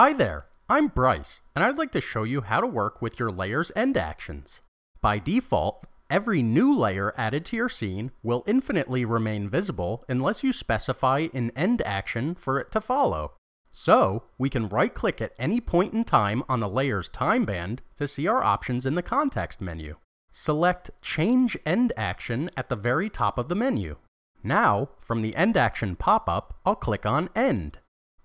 Hi there, I'm Bryce, and I'd like to show you how to work with your layer's end actions. By default, every new layer added to your scene will infinitely remain visible unless you specify an end action for it to follow. So, we can right-click at any point in time on the layer's time band to see our options in the context menu. Select Change End Action at the very top of the menu. Now, from the End Action pop-up, I'll click on End.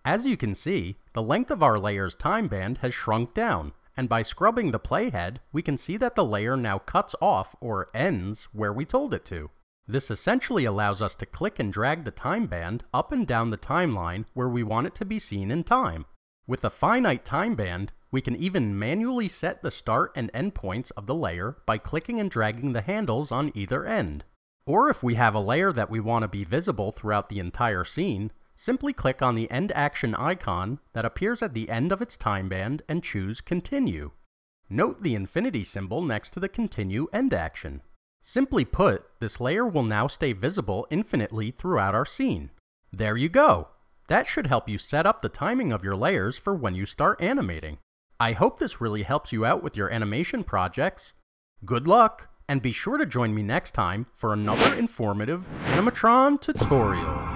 As you can see, the length of our layer's time band has shrunk down, and by scrubbing the playhead, we can see that the layer now cuts off or ends where we told it to. This essentially allows us to click and drag the time band up and down the timeline where we want it to be seen in time. With a finite time band, we can even manually set the start and end points of the layer by clicking and dragging the handles on either end. Or if we have a layer that we want to be visible throughout the entire scene, Simply click on the end action icon that appears at the end of its time band and choose Continue. Note the infinity symbol next to the Continue end action. Simply put, this layer will now stay visible infinitely throughout our scene. There you go! That should help you set up the timing of your layers for when you start animating. I hope this really helps you out with your animation projects. Good luck, and be sure to join me next time for another informative Animatron tutorial.